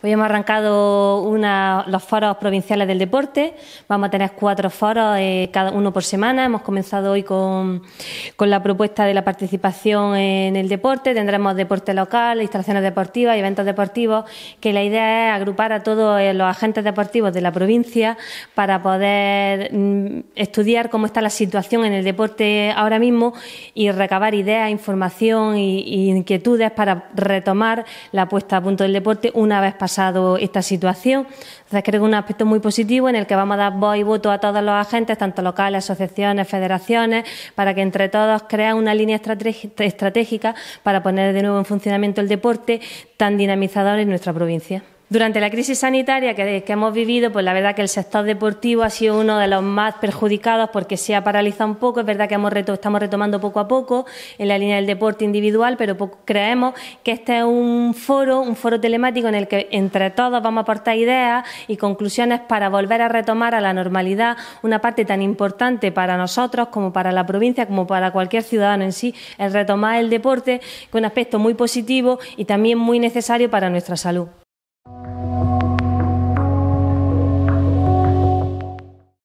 Hoy hemos arrancado una, los foros provinciales del deporte. Vamos a tener cuatro foros, eh, cada uno por semana. Hemos comenzado hoy con, la propuesta de la participación en el deporte. Tendremos deporte local, instalaciones deportivas y eventos deportivos, que la idea es agrupar a todos eh, los agentes deportivos de la provincia para poder mm, estudiar cómo está la situación en el deporte ahora mismo y recabar ideas, información e inquietudes para retomar la puesta a punto del deporte una vez pasada pasado esta situación. Entonces creo que es un aspecto muy positivo en el que vamos a dar voz y voto a todos los agentes, tanto locales, asociaciones, federaciones, para que entre todos crean una línea estratégica para poner de nuevo en funcionamiento el deporte tan dinamizador en nuestra provincia. Durante la crisis sanitaria que, hemos vivido, pues la verdad que el sector deportivo ha sido uno de los más perjudicados porque se ha paralizado un poco. Es verdad que estamos retomando poco a poco en la línea del deporte individual, pero creemos que este es un foro, un foro telemático en el que entre todos vamos a aportar ideas y conclusiones para volver a retomar a la normalidad una parte tan importante para nosotros como para la provincia, como para cualquier ciudadano en sí, el retomar el deporte con un aspecto muy positivo y también muy necesario para nuestra salud.